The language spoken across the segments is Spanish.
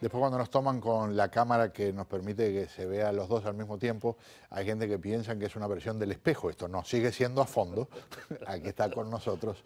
Después cuando nos toman con la cámara que nos permite que se vea los dos al mismo tiempo, hay gente que piensa que es una versión del espejo. Esto no, sigue siendo a fondo. Aquí está con nosotros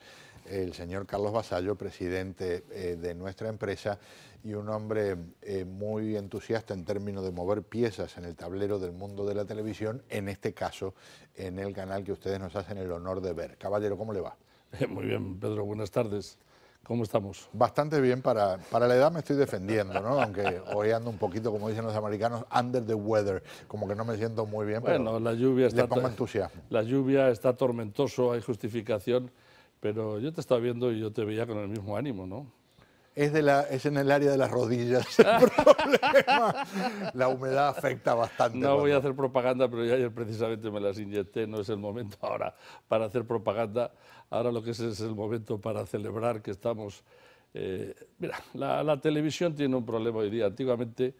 el señor Carlos Basallo, presidente eh, de nuestra empresa y un hombre eh, muy entusiasta en términos de mover piezas en el tablero del mundo de la televisión, en este caso en el canal que ustedes nos hacen el honor de ver. Caballero, ¿cómo le va? Muy bien, Pedro, buenas tardes. ¿Cómo estamos? Bastante bien, para, para la edad me estoy defendiendo, ¿no? Aunque hoy ando un poquito, como dicen los americanos, under the weather, como que no me siento muy bien, bueno, pero la lluvia está, le pongo entusiasmo. La lluvia está tormentoso, hay justificación, pero yo te estaba viendo y yo te veía con el mismo ánimo, ¿no? es, en el área de las rodillas el problema. La humedad afecta bastante. No voy a hacer propaganda, pero ayer precisamente me las inyecté, no es el momento ahora para hacer propaganda. Ahora lo que es es el momento para celebrar que estamos... Eh, mira, la, la, televisión tiene un problema hoy día. Antiguamente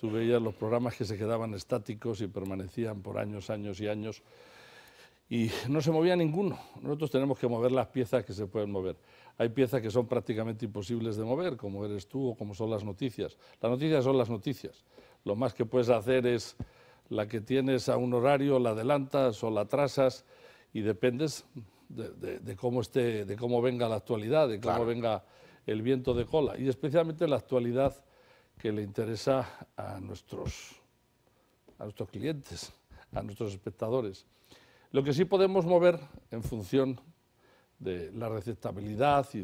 tú veías los programas que se quedaban estáticos y permanecían por años, años y años y no se movía ninguno. Nosotros tenemos que mover las piezas que se pueden mover. Hay piezas que son prácticamente imposibles de mover, como eres tú o como son las noticias. Las noticias son las noticias. Lo más que puedes hacer es la que tienes a un horario, la adelantas o la atrasas y dependes de, cómo, esté, de cómo venga la actualidad, de cómo venga el viento de cola. Y especialmente la actualidad que le interesa a nuestros, a nuestros clientes, a nuestros espectadores. Lo que sí podemos mover en función de la receptabilidad y,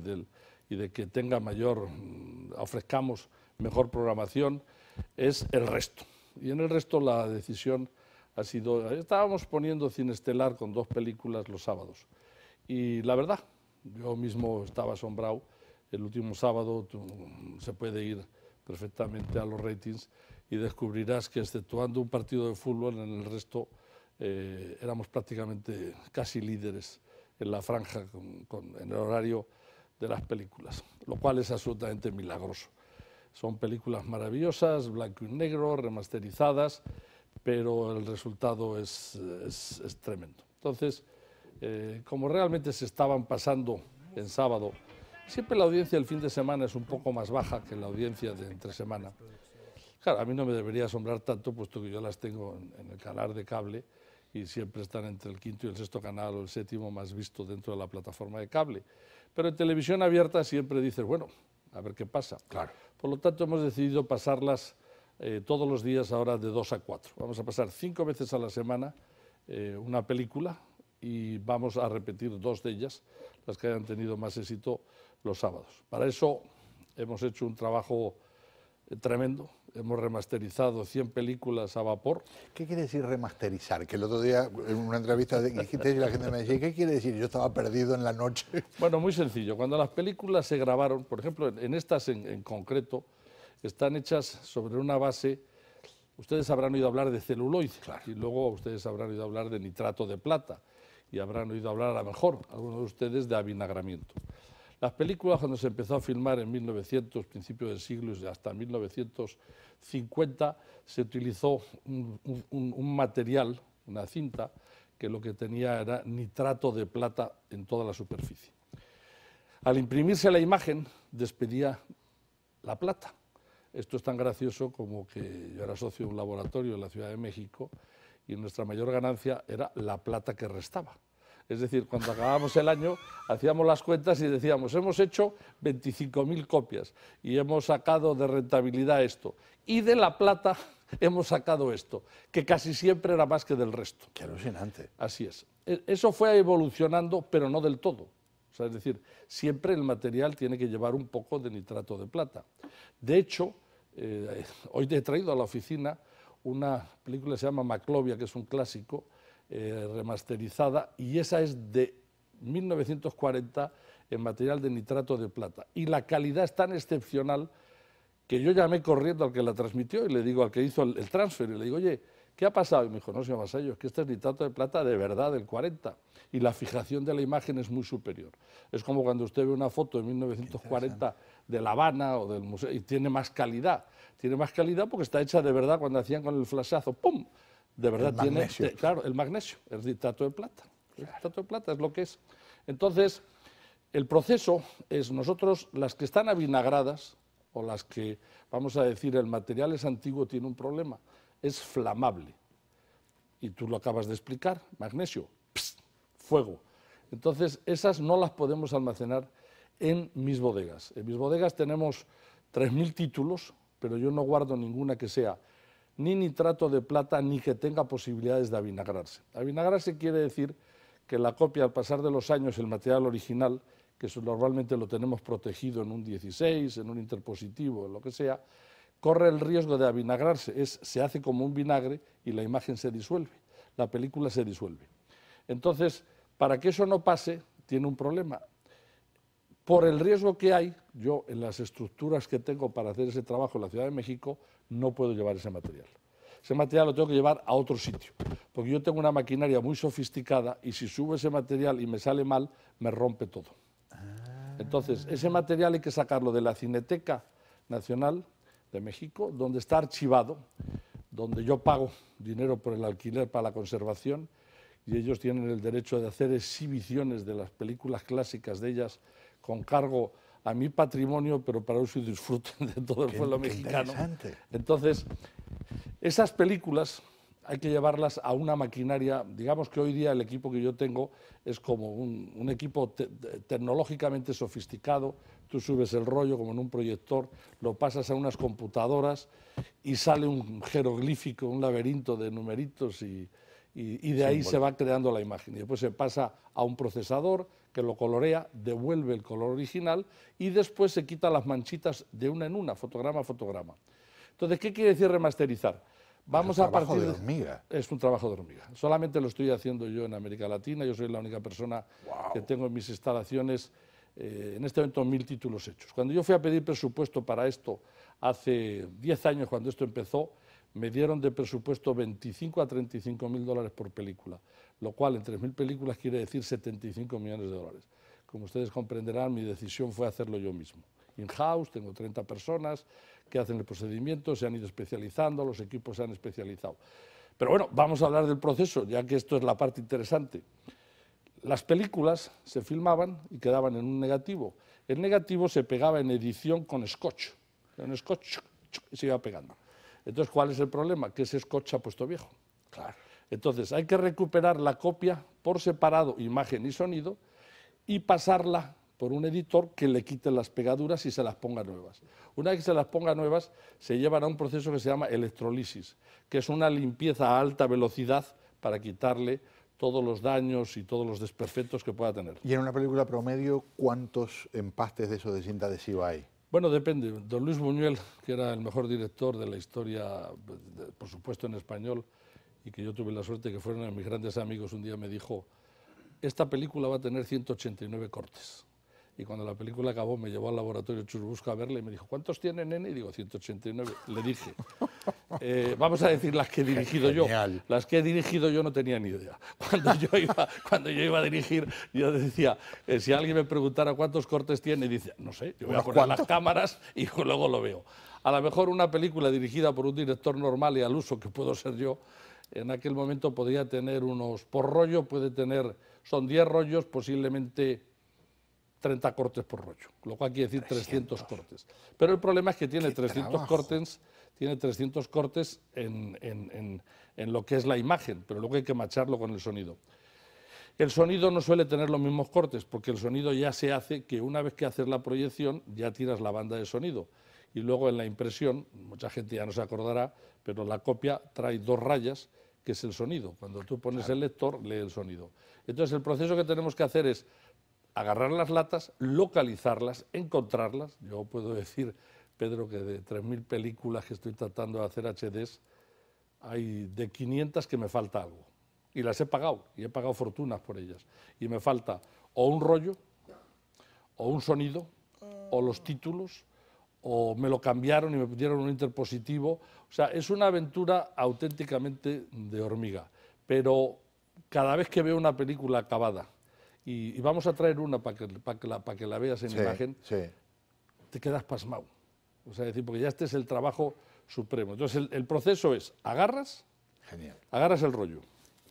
de que tenga mayor, mm, ofrezcamos mejor programación, es el resto. Y en el resto la decisión ha sido, estábamos poniendo Cine Estelar con dos películas los sábados. Y la verdad, yo mismo estaba asombrado, el último sábado mm, se puede ir perfectamente a los ratings y descubrirás que exceptuando un partido de fútbol en el resto eh, éramos prácticamente casi líderes en la franja con, en el horario de las películas, lo cual es absolutamente milagroso. Son películas maravillosas, blanco y negro, remasterizadas, pero el resultado es, tremendo. Entonces, eh, como realmente se estaban pasando en sábado, siempre la audiencia del fin de semana es un poco más baja que la audiencia de entre semana. Claro, a mí no me debería asombrar tanto, puesto que yo las tengo en, en el canal de cable y siempre están entre el quinto y el sexto canal o el séptimo más visto dentro de la plataforma de cable. Pero en televisión abierta siempre dices, bueno, a ver qué pasa. Claro. Por lo tanto, hemos decidido pasarlas eh, todos los días ahora de dos a cuatro. Vamos a pasar cinco veces a la semana eh, una película y vamos a repetir dos de ellas, las que hayan tenido más éxito los sábados. Para eso hemos hecho un trabajo eh, tremendo hemos remasterizado 100 películas a vapor. ¿Qué quiere decir remasterizar? Que el otro día en una entrevista dijiste y la gente me decía, ¿qué quiere decir? Yo estaba perdido en la noche. Bueno, muy sencillo. Cuando las películas se grabaron, por ejemplo, en estas en, concreto, están hechas sobre una base... Ustedes habrán oído hablar de celuloides y luego ustedes habrán oído hablar de nitrato de plata y habrán oído hablar a lo mejor, algunos de ustedes, de avinagramiento. Las películas cuando se empezó a filmar en 1900, principios del siglo y hasta 1950, se utilizó un, un material, una cinta, que lo que tenía era nitrato de plata en toda la superficie. Al imprimirse la imagen, despedía la plata. Esto es tan gracioso como que yo era socio de un laboratorio en la Ciudad de México y nuestra mayor ganancia era la plata que restaba. Es decir, cuando acabamos el año, hacíamos las cuentas y decíamos, hemos hecho 25.000 copias y hemos sacado de rentabilidad esto. Y de la plata hemos sacado esto, que casi siempre era más que del resto. Qué alucinante. Así es. E, eso fue evolucionando, pero no del todo. es decir, siempre el material tiene que llevar un poco de nitrato de plata. De hecho, eh, hoy te he traído a la oficina una película que se llama Maclovia, que es un clásico, eh, remasterizada y esa es de 1940 en material de nitrato de plata. Y la calidad es tan excepcional que yo llamé corriendo al que la transmitió y le digo al que hizo el, transfer y le digo, oye, ¿qué ha pasado? Y me dijo, no, señor a es que este es nitrato de plata de verdad del 40 y la fijación de la imagen es muy superior. Es como cuando usted ve una foto de 1940 de La Habana o del museo y tiene más calidad. Tiene más calidad porque está hecha de verdad cuando hacían con el flashazo, ¡pum! de verdad tiene, magnesio. claro, el magnesio, el dictato de plata. El de plata es lo que es. Entonces, el proceso es nosotros, las que están avinagradas, o las que, vamos a decir, el material es antiguo, tiene un problema, es flamable. Y tú lo acabas de explicar, magnesio, fuego. Entonces, esas no las podemos almacenar en mis bodegas. En mis bodegas tenemos 3.000 títulos, pero yo no guardo ninguna que sea ni nitrato de plata, ni que tenga posibilidades de avinagrarse. Avinagrarse quiere decir que la copia, al pasar de los años, el material original, que normalmente lo tenemos protegido en un 16, en un interpositivo, en lo que sea, corre el riesgo de avinagrarse. Es, se hace como un vinagre y la imagen se disuelve, la película se disuelve. Entonces, para que eso no pase, tiene un problema. Por el riesgo que hay, yo en las estructuras que tengo para hacer ese trabajo en la Ciudad de México, no puedo llevar ese material. Ese material lo tengo que llevar a otro sitio, porque yo tengo una maquinaria muy sofisticada y si subo ese material y me sale mal, me rompe todo. Ah. Entonces, ese material hay que sacarlo de la Cineteca Nacional de México, donde está archivado, donde yo pago dinero por el alquiler para la conservación y ellos tienen el derecho de hacer exhibiciones de las películas clásicas de ellas con cargo a mi patrimonio, pero para uso y disfrute de todo el pueblo mexicano. Entonces, esas películas hay que llevarlas a una maquinaria. Digamos que hoy día el equipo que yo tengo es como un, equipo tecnológicamente sofisticado. Tú subes el rollo como en un proyector, lo pasas a unas computadoras y sale un jeroglífico, un laberinto de numeritos y, y, de ahí se va creando la imagen. Y después se pasa a un procesador que lo colorea, devuelve el color original y después se quita las manchitas de una en una, fotograma a fotograma. Entonces, ¿qué quiere decir remasterizar? Pues Vamos es un a trabajo partir de hormiga. Es un trabajo de hormiga. Solamente lo estoy haciendo yo en América Latina. Yo soy la única persona que tengo en mis instalaciones eh, en este momento mil títulos hechos. Cuando yo fui a pedir presupuesto para esto hace 10 años, cuando esto empezó, me dieron de presupuesto 25 a 35 mil dólares por película, lo cual en mil películas quiere decir 75 millones de dólares. Como ustedes comprenderán, mi decisión fue hacerlo yo mismo. In-house, tengo 30 personas que hacen el procedimiento, se han ido especializando, los equipos se han especializado. Pero bueno, vamos a hablar del proceso, ya que esto es la parte interesante. Las películas se filmaban y quedaban en un negativo. El negativo se pegaba en edición con scotch, con scotch se iba pegando. Entonces, ¿cuál es el problema? Que ese es ha puesto viejo. Claro. Entonces, hay que recuperar la copia por separado, imagen y sonido, y pasarla por un editor que le quite las pegaduras y se las ponga nuevas. Una vez que se las ponga nuevas, se llevan a un proceso que se llama electrolisis, que es una limpieza a alta velocidad para quitarle todos los daños y todos los desperfectos que pueda tener. ¿Y en una película promedio cuántos empastes de eso de cinta adhesiva hay? Bueno, depende. Don Luis Buñuel, que era el mejor director de la historia, pues, por supuesto en español, y que yo tuve la suerte que fueron mis grandes amigos, un día me dijo, esta película va a tener 189 cortes. Y cuando la película acabó, me llevó al laboratorio Churubusca a verla y me dijo, ¿cuántos tiene, nene? Y digo, 189. Le dije, eh, vamos a decir las que he dirigido yo. Las que he dirigido yo no tenía ni idea. Cuando yo iba, a dirigir, yo decía, eh, si alguien me preguntara cuántos cortes tiene, dice, no sé, yo voy a poner las cámaras y luego lo veo. A lo mejor una película dirigida por un director normal y al uso, que puedo ser yo, en aquel momento podría tener unos, por rollo puede tener, son 10 rollos, posiblemente 30 cortes por rollo, lo cual quiere decir 300, cortes. Pero el problema es que tiene 300 cortes, tiene 300 cortes en, lo que es la imagen, pero luego hay que macharlo con el sonido. El sonido no suele tener los mismos cortes, porque el sonido ya se hace que una vez que haces la proyección ya tiras la banda de sonido. Y luego en la impresión, mucha gente ya no se acordará, pero la copia trae dos rayas, que es el sonido. Cuando tú pones el lector, lee el sonido. Entonces el proceso que tenemos que hacer es agarrar las latas, localizarlas, encontrarlas. Yo puedo decir, Pedro, que de 3.000 películas que estoy tratando de hacer HDs, hay de 500 que me falta algo. Y las he pagado, y he pagado fortunas por ellas. Y me falta o un rollo, o un sonido, o los títulos, o me lo cambiaron y me pusieron un interpositivo. O sea, es una aventura auténticamente de hormiga. Pero cada vez que veo una película acabada y, vamos a traer una para que, que, la veas en imagen, te quedas pasmado. O sea, decir, porque ya este es el trabajo supremo. Entonces, el, proceso es, agarras, Genial. agarras el rollo,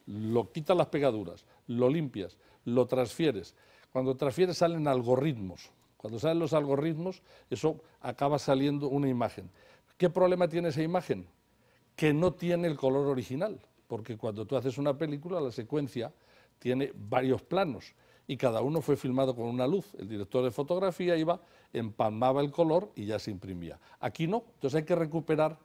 lo quitas las pegaduras, lo limpias, lo transfieres. Cuando transfieres salen algoritmos. Cuando salen los algoritmos, eso acaba saliendo una imagen. ¿Qué problema tiene esa imagen? Que no tiene el color original, porque cuando tú haces una película, la secuencia tiene varios planos y cada uno fue filmado con una luz. El director de fotografía iba, empalmaba el color y ya se imprimía. Aquí no, entonces hay que recuperar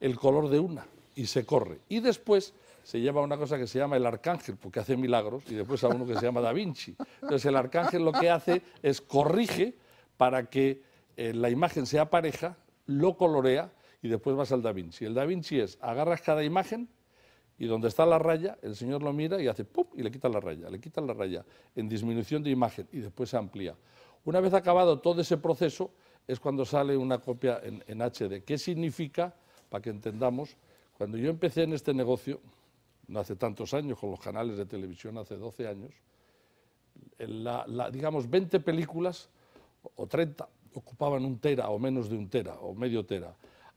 el color de una y se corre. Y después se lleva una cosa que se llama el arcángel, porque hace milagros, y después a uno que se llama Da Vinci. Entonces el arcángel lo que hace es corrige para que eh, la imagen sea pareja, lo colorea y después vas al Da Vinci. El Da Vinci es, agarras cada imagen, y donde está la raya, el señor lo mira y hace ¡pum! y le quita la raya, le quita la raya, en disminución de imagen, y después se amplía. Una vez acabado todo ese proceso, es cuando sale una copia en, HD. ¿Qué significa? Para que entendamos, cuando yo empecé en este negocio, no hace tantos años, con los canales de televisión, hace 12 años, digamos 20 películas o 30 ocupaban un tera o menos de un tera o medio tera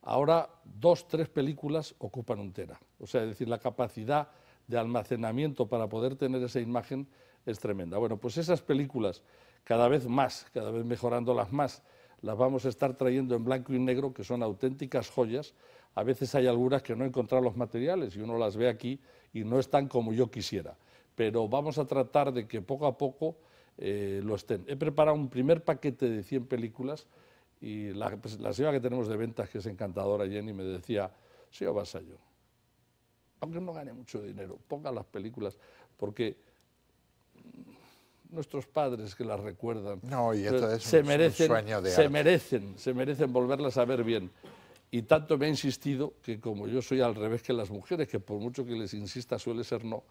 ahora dos, tres películas ocupan un tera. O sea, es decir, la capacidad de almacenamiento para poder tener esa imagen es tremenda. Bueno, pues esas películas, cada vez más, cada vez mejorándolas más, las vamos a estar trayendo en blanco y negro, que son auténticas joyas. A veces hay algunas que no he encontrado los materiales y uno las ve aquí y no están como yo quisiera. Pero vamos a tratar de que poco a poco eh, lo estén. He preparado un primer paquete de 100 películas y pues, la, señora que tenemos de ventas, que es encantadora, Jenny, me decía, señor Vasallo, aunque no gane mucho dinero, ponga las películas, porque nuestros padres que las recuerdan. se se merecen, se merecen volverlas a ver bien. Y tanto me ha insistido que como yo soy al revés que las mujeres, que por mucho que les insista suele ser no,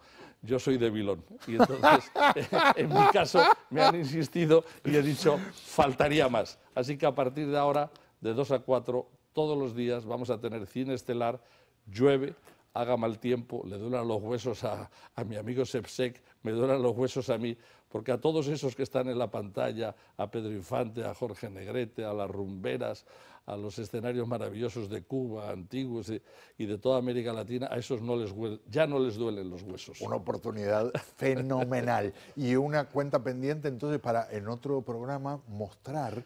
yo soy de vilón. Y entonces, en mi caso, me han insistido y he dicho, faltaría más. Así que a partir de ahora, de 2 a 4, todos los días vamos a tener cine estelar, llueve, haga mal tiempo, le duelan los huesos a, mi amigo Sepsek, me duelen los huesos a mí, porque a todos esos que están en la pantalla, a Pedro Infante, a Jorge Negrete, a las rumberas, a los escenarios maravillosos de Cuba, antiguos y, de toda América Latina, a esos no les ya no les duelen los huesos. Una oportunidad fenomenal y una cuenta pendiente entonces para en otro programa mostrar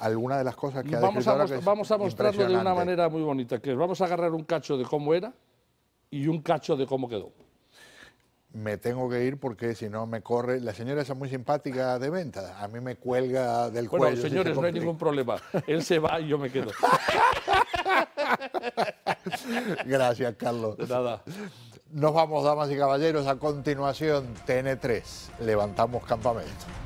alguna de las cosas que ha vamos a, ahora, Vamos a mostrarlo de una manera muy bonita, que vamos a agarrar un cacho de cómo era, y un cacho de cómo quedó. Me tengo que ir porque si no me corre. La señora es muy simpática de venta. A mí me cuelga del cuello. Bueno, señores, no hay ningún problema. Él se va y yo me quedo. Gracias, Carlos. nada. Nos vamos, damas y caballeros. A continuación, TN3. Levantamos campamento.